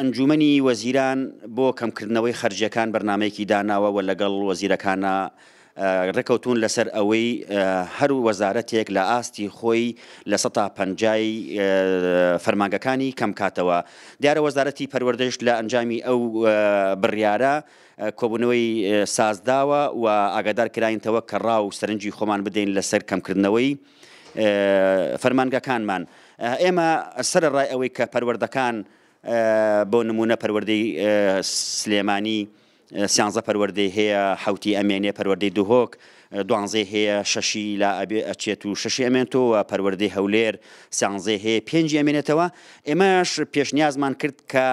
ئەنجومی وەزیران بۆ کەمکردنەوەی خرجەکان بەرنمەیەکی داناوە و لەگەڵ وەزیرەکانە ڕێکەوتون لەسەر ئەوەی هەرو وەزارەتێک لە ئاستی خۆی لە سە پنجای فەرمانگەکانی کەم کاتەوە دیارە وەزارەتی پەروەردەش لە ئەنجامی ئەو بڕیارە کۆبوونەوەی سازداوە و ئاگادار کراینتەوە کە ڕاو سەرنجی خۆمان بدەین لەسەر کەمکردنەوەی فەرمانگەکانمان ئێمە سەر ڕای ئەوەی کە پەروەردەکان بۆ نمونە پەروەردەی سلێمانی سیانزە پەروەردەی هەیە حوتی ئەمێنێ پەروەردەی دوهۆک دوانزێ هەیە شەشی لا ئەبێ ئەچێت و شەشی ئەمێنەوە پەروەردەی هەولێر سانزێ هەیە پێنجی ئەمێنێتەوە ئێمەش پێشنیازمان کرد کە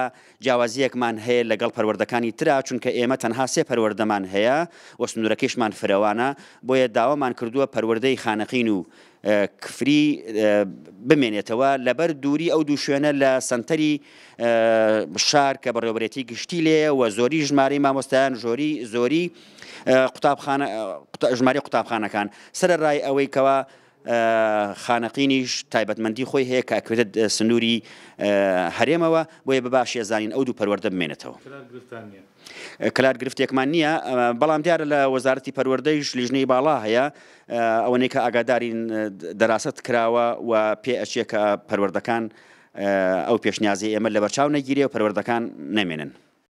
جیاوازیەکمان هەیە لەگەڵ پەروەردەکانی ترا چونکە ئێمە تەنها سێ پەروەردەمان هەیە وە سنوورەکەشمان فرەوانە بۆیە داوامان کردووە پەروەردەی خانەقین و کفری بمێنێتەوە لەبەر دووری ئەو دوو شوێنە لە سنتەری شار کە بەڕێوبرێتی گشتی لێ و زۆری ژماری مامۆستایان ژۆری زۆری قوتابخانە ژماری قوتابخانەکان سرە ڕای ئەوەی کەەوە خانەقینیش تایبەتمەندی خۆی هەیە کاکوێتە سنووری هەرێمەوە بۆیە بەباش ێزانین ئەو دوو پەروەەردە بمێنێتەوە. کلار گرفتێکمان نییە بەڵام دیارە لە وەزارەتی پەروەەردەیش لیژنەی باڵا هەیە ئەوەی کە ئاگادارین دەراست کراوە و پێئچێکە پەروەردەکان ئەو پێشنیازی ئێمە لە بەرچاو نەگیری و پەروەردەکان نامێنن.